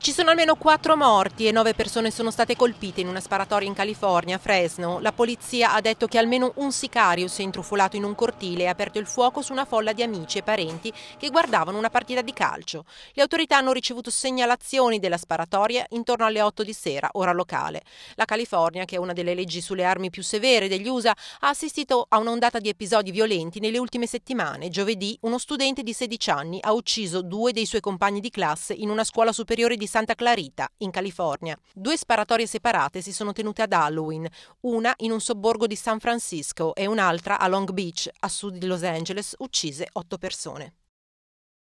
Ci sono almeno quattro morti e nove persone sono state colpite in una sparatoria in California, Fresno. La polizia ha detto che almeno un sicario si è intrufolato in un cortile e ha aperto il fuoco su una folla di amici e parenti che guardavano una partita di calcio. Le autorità hanno ricevuto segnalazioni della sparatoria intorno alle 8 di sera, ora locale. La California, che è una delle leggi sulle armi più severe degli USA, ha assistito a un'ondata di episodi violenti nelle ultime settimane. Giovedì, uno studente di 16 anni ha ucciso due dei suoi compagni di classe in una scuola superiore di Santa Clarita, in California. Due sparatorie separate si sono tenute ad Halloween, una in un sobborgo di San Francisco e un'altra a Long Beach, a sud di Los Angeles, uccise otto persone.